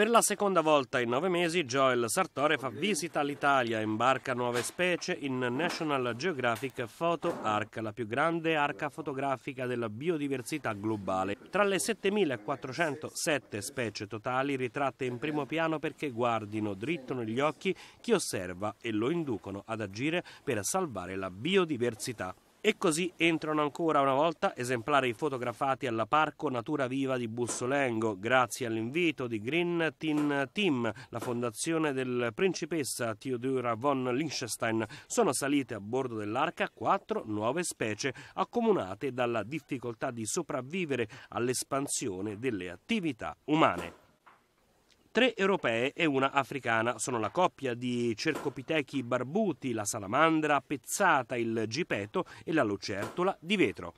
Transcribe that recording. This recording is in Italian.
Per la seconda volta in nove mesi Joel Sartore fa visita all'Italia, imbarca nuove specie in National Geographic Photo Arc, la più grande arca fotografica della biodiversità globale. Tra le 7407 specie totali ritratte in primo piano perché guardino dritto negli occhi chi osserva e lo inducono ad agire per salvare la biodiversità. E così entrano ancora una volta esemplari fotografati alla Parco Natura Viva di Bussolengo, grazie all'invito di Green Teen Team, la fondazione del principessa Theodora von Liechtenstein. Sono salite a bordo dell'arca quattro nuove specie, accomunate dalla difficoltà di sopravvivere all'espansione delle attività umane. Tre europee e una africana sono la coppia di cercopitechi barbuti, la salamandra pezzata, il gipeto e la lucertola di vetro.